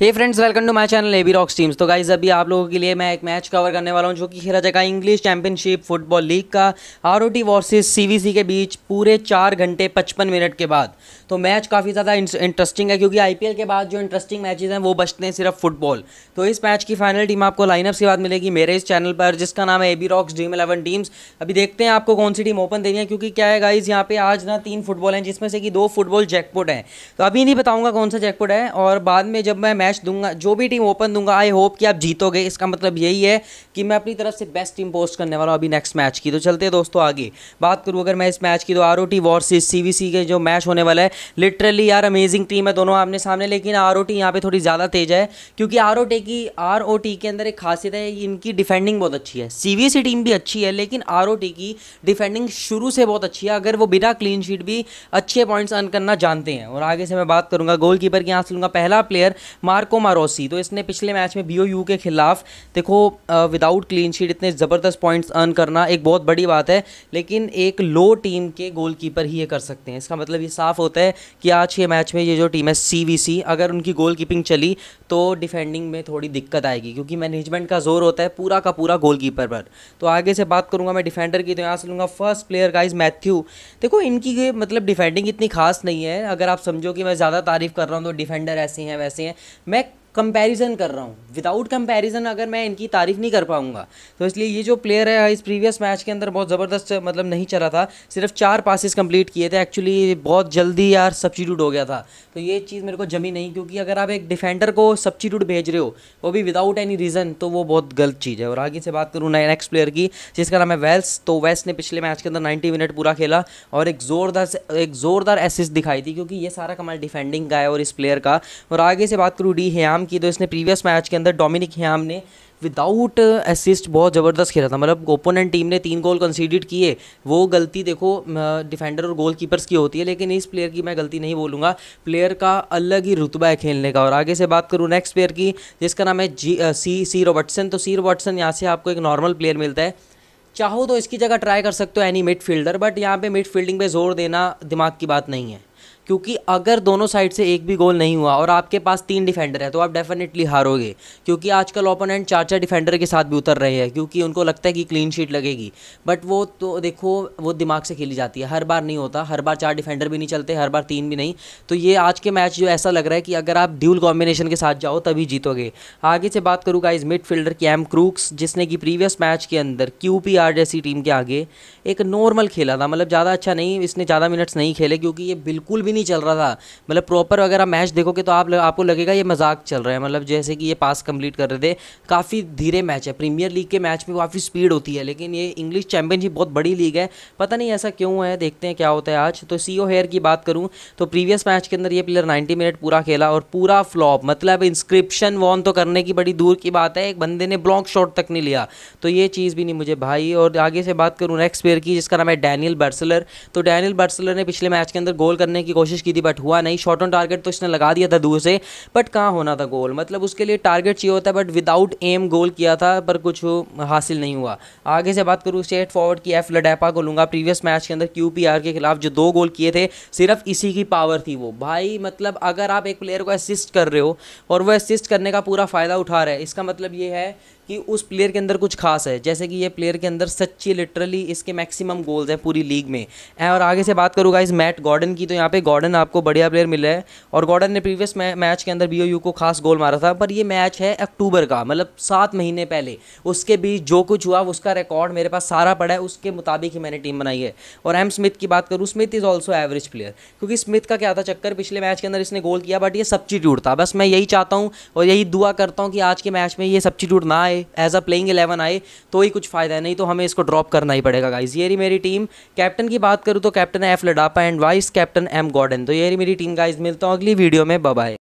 hey friends welcome to my channel A B rocks teams तो guys अभी आप लोगों के लिए मैं एक मैच कवर करने वाला हूं जो कि खेला जाएगा इंग्लिश चैंपियनशिप फुटबॉल लीग का R O T versus C के बीच पूरे चार घंटे पचपन मिनट के बाद तो मैच काफ़ी ज़्यादा इंटरेस्टिंग है क्योंकि आई के बाद जो इंटरेस्टिंग मैचेज हैं वो बचते हैं सिर्फ फुटबॉल तो इस मैच की फाइनल टीम आपको लाइनअप के बाद मिलेगी मेरे इस चैनल पर जिसका नाम है A B rocks dream eleven teams अभी देखते हैं आपको कौन सी टीम ओपन देनी है क्योंकि क्या है गाइज यहाँ पे आज ना तीन फुटबॉल हैं जिसमें से कि दो फुटबॉल जैकपुट हैं तो अभी नहीं बताऊँगा कौन सा जैकपुट है और बाद में जब मैं मैच दूंगा जो भी टीम ओपन दूंगा आई होप कि आप जीतोगे इसका मतलब यही है कि मैं अपनी तरफ से बेस्ट टीम पोस्ट करने वाला हूँ अभी नेक्स्ट मैच की तो चलते हैं दोस्तों आगे बात करूँ अगर मैं इस मैच की तो R O T versus C V C के जो मैच होने वाला है लिटरली यार अमेजिंग टीम है दोनों आमने सामने लेकिन आर ओ टी यहाँ पर थोड़ी ज़्यादा तेज है क्योंकि आर ओ टी की आर ओ टी के अंदर एक खासियत है इनकी डिफेंडिंग बहुत अच्छी है सी वी सी टीम भी अच्छी है लेकिन आर ओ टी की डिफेंडिंग शुरू से बहुत अच्छी है अगर वो बिना क्लीन शीट भी अच्छे पॉइंट्स अर्न करना जानते हैं और आगे से मैं बात करूँगा गोल कीपर के यहाँ से लूँगा पहला प्लेयर मार्को मारोसी तो इसने पिछले मैच में बी के खिलाफ देखो विदाउट क्लीन शीट इतने ज़बरदस्त पॉइंट्स अर्न करना एक बहुत बड़ी बात है लेकिन एक लो टीम के गोलकीपर ही ये कर सकते हैं इसका मतलब ये साफ होता है कि आज के मैच में ये जो टीम है सी अगर उनकी गोल कीपिंग चली तो डिफेंडिंग में थोड़ी दिक्कत आएगी क्योंकि मैनेजमेंट का जोर होता है पूरा का पूरा कीपर पर तो आगे से बात करूँगा मैं डिफेंडर की तो यहाँ से लूँगा फर्स्ट प्लेयर गाइज मैथ्यू देखो इनकी मतलब डिफेंडिंग इतनी खास नहीं है अगर आप समझो कि मैं ज़्यादा तारीफ़ कर रहा हूँ तो डिफेंडर ऐसे हैं वैसे हैं make कंपैरिजन कर रहा हूँ विदाउट कंपैरिजन अगर मैं इनकी तारीफ नहीं कर पाऊंगा तो इसलिए ये जो प्लेयर है इस प्रीवियस मैच के अंदर बहुत ज़बरदस्त मतलब नहीं चला था सिर्फ चार पासिस कंप्लीट किए थे एक्चुअली बहुत जल्दी यार सब्सिट्यूट हो गया था तो ये चीज़ मेरे को जमी नहीं क्योंकि अगर आप एक डिफेंडर को सब्सिट्यूट भेज रहे हो वो भी विदाउट एनी रीज़न तो वो बहुत गलत चीज़ है और आगे से बात करूँ नेक्स्ट प्लेयर की जिसका नाम है वेल्स तो वेल्स ने पिछले मैच के अंदर नाइन्टी मिनट पूरा खेला और एक ज़ोरदार एक ज़ोरदार एसिस दिखाई थी क्योंकि ये सारा कमाल डिफेंडिंग का है और इस प्लेयर का और आगे से बात करूँ डी हयाम की तो इसने प्रीवियस मैच के अंदर डोमिनिक ह्याम ने विदाउट असिस्ट बहुत ज़बरदस्त खेला था मतलब ओपोनेंट टीम ने तीन गोल कंसीडिड किए वो गलती देखो डिफेंडर और गोल कीपर्स की होती है लेकिन इस प्लेयर की मैं गलती नहीं बोलूँगा प्लेयर का अलग ही रुतबा है खेलने का और आगे से बात करूँ नेक्स्ट प्लेयर की जिसका नाम है जी आ, सी सी रॉबर्टसन तो सी रॉबर्टसन यहाँ से आपको एक नॉर्मल प्लेयर मिलता है चाहो तो इसकी जगह ट्राई कर सकते हो एनी मिड फील्डर बट यहाँ पे मिड फील्डिंग पे जोर देना दिमाग की बात नहीं है क्योंकि अगर दोनों साइड से एक भी गोल नहीं हुआ और आपके पास तीन डिफेंडर है तो आप डेफिनेटली हारोगे क्योंकि आजकल ओपोनेंट चार चार डिफेंडर के साथ भी उतर रहे हैं क्योंकि उनको लगता है कि क्लीन शीट लगेगी बट वो तो देखो वो दिमाग से खेली जाती है हर बार नहीं होता हर बार चार डिफेंडर भी नहीं चलते हर बार तीन भी नहीं तो ये आज के मैच जो ऐसा लग रहा है कि अगर आप ड्यूल कॉम्बिनेशन के साथ जाओ तभी जीतोगे आगे से बात करूँगा इस मिडफील्डर की एम क्रूक्स जिसने कि प्रीवियस मैच के अंदर क्यू जैसी टीम के आगे एक नॉर्मल खेला था मतलब ज़्यादा अच्छा नहीं इसने ज़्यादा मिनट्स नहीं खेले क्योंकि ये बिल्कुल भी नहीं चल रहा था मतलब प्रॉपर अगर आप मैच देखोगे तो आप आपको लगेगा ये मजाक चल रहा है मतलब जैसे कि ये पास कंप्लीट कर रहे थे काफ़ी धीरे मैच है प्रीमियर लीग के मैच में काफ़ी स्पीड होती है लेकिन ये इंग्लिश चैंपियनशिप बहुत बड़ी लीग है पता नहीं ऐसा क्यों है देखते हैं क्या होता है आज तो सी ओ हेयर की बात करूँ तो प्रीवियस मैच के अंदर ये प्लेयर नाइन्टी मिनट पूरा खेला और पूरा फ्लॉप मतलब इंस्क्रिप्शन वॉन तो करने की बड़ी दूर की बात है एक बंदे ने ब्लॉक शॉट तक नहीं लिया तो ये चीज़ भी नहीं मुझे भाई और आगे से बात करूँ नेक्स्ट प्लेयर की जिसका नाम है डैनियल बर्सलर तो डैनियल बर्सलर ने पिछले मैच के अंदर गोल करने की कोशिश की थी बट हुआ नहीं शॉर्ट ऑन टारगेट तो इसने लगा दिया था दूर से बट कहाँ होना था गोल मतलब उसके लिए टारगेट चाहिए होता है बट विदाउट एम गोल किया था पर कुछ हासिल नहीं हुआ आगे से बात करूँ स्टेट फॉरवर्ड की एफ लडेपा को लूँगा प्रीवियस मैच के अंदर क्यू के खिलाफ जो दो गोल किए थे सिर्फ इसी की पावर थी वो भाई मतलब अगर आप एक प्लेयर को असिस्ट कर रहे हो और वो असिस्ट करने का पूरा फ़ायदा उठा रहे हैं इसका मतलब ये है कि उस प्लेयर के अंदर कुछ खास है जैसे कि ये प्लेयर के अंदर सच्ची लिटरली इसके मैक्सिमम गोल्स हैं पूरी लीग में और आगे से बात करूँगा इस मैट गॉर्डन की तो यहाँ पे गॉर्डन आपको बढ़िया प्लेयर मिला है और गॉर्डन ने प्रीवियस मैच के अंदर बी को खास गोल मारा था पर ये मैच है अक्टूबर का मतलब सात महीने पहले उसके बीच जो कुछ हुआ उसका रिकॉर्ड मेरे पास सारा पड़ा है उसके मुताबिक ही मैंने टीम बनाई है और एम स्मिथ की बात करूँ Smith is also average player क्योंकि स्मिथ का क्या था चक्कर पिछले मैच के अंदर इसने गोल किया बट ये सब्सिट्यूट था बस मैं यही चाहता हूँ और यही दुआ करता हूँ कि आज के मैच में ये सब्सिट्यूट ना आए आए एज अ प्लेइंग इलेवन आए तो ही कुछ फ़ायदा है नहीं तो हमें इसको ड्रॉप करना ही पड़ेगा गाइज ये रही मेरी टीम कैप्टन की बात करूँ तो captain F Ladapo and vice captain M Gordon तो ये रही मेरी टीम गाइज मिलता हूँ अगली वीडियो में बाय